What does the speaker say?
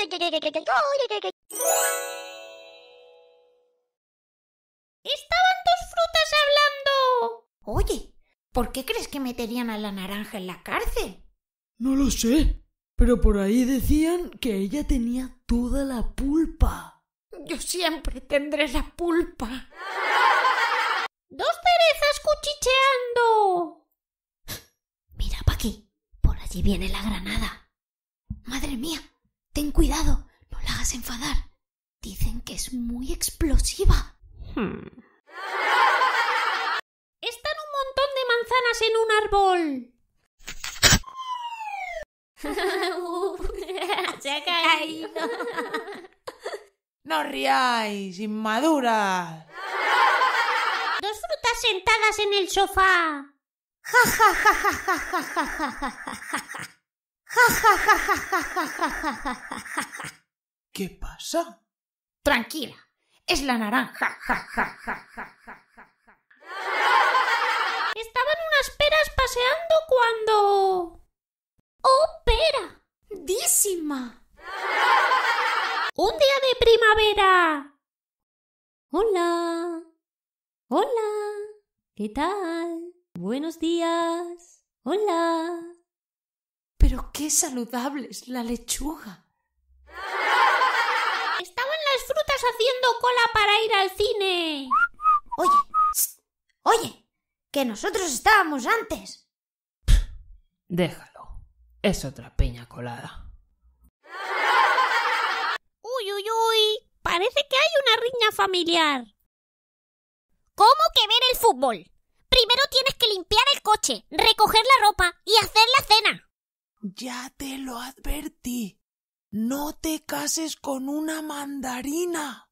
¡Estaban dos frutas hablando! Oye, ¿por qué crees que meterían a la naranja en la cárcel? No lo sé, pero por ahí decían que ella tenía toda la pulpa. Yo siempre tendré la pulpa. ¡Dos cerezas cuchicheando! Mira, Paqui, por allí viene la granada. ¡Madre mía! Ten cuidado, no la hagas enfadar. Dicen que es muy explosiva. Hmm. Están un montón de manzanas en un árbol. no riáis, inmaduras. Dos frutas sentadas en el sofá. ja ja ja ja ja. ¿Qué pasa? Tranquila, es la naranja. Estaban unas peras paseando cuando... ¡Oh, pera! ¡Dísima! ¡Un día de primavera! Hola. Hola. ¿Qué tal? Buenos días. Hola. Pero qué saludable es la lechuga. Estaban las frutas haciendo cola para ir al cine. Oye, oye, que nosotros estábamos antes. Déjalo. Es otra piña colada. Uy, uy, uy. Parece que hay una riña familiar. ¿Cómo que ver el fútbol? Primero tienes que limpiar el coche, recoger la ropa y hacer la cena. Ya te lo advertí. No te cases con una mandarina.